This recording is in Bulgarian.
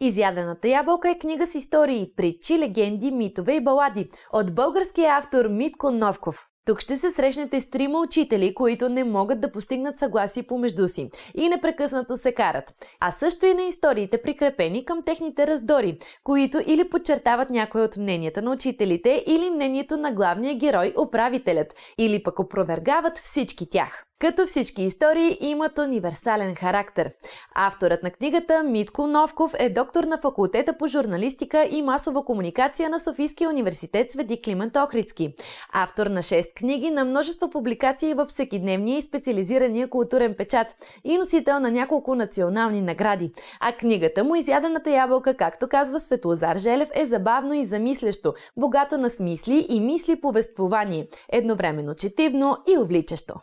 Изядената ябълка е книга с истории, притчи, легенди, митове и балади от българския автор Митко Новков. Тук ще се срещнете с трима учители, които не могат да постигнат съгласие помежду си и непрекъснато се карат. А също и на историите, прикрепени към техните раздори, които или подчертават някои от мненията на учителите или мнението на главния герой, управителят, или пък опровергават всички тях. Като всички истории имат универсален характер. Авторът на книгата Митко Новков е доктор на факултета по журналистика и масова комуникация на Софийския университет Свети Климент Охридски. Автор на 6 книги, на множество публикации във всекидневния и специализирания културен печат и носител на няколко национални награди. А книгата му Изядената ябълка, както казва Светлозар Желев, е забавно и замислящо, богато на смисли и мисли повествование, едновременно четивно и увличащо.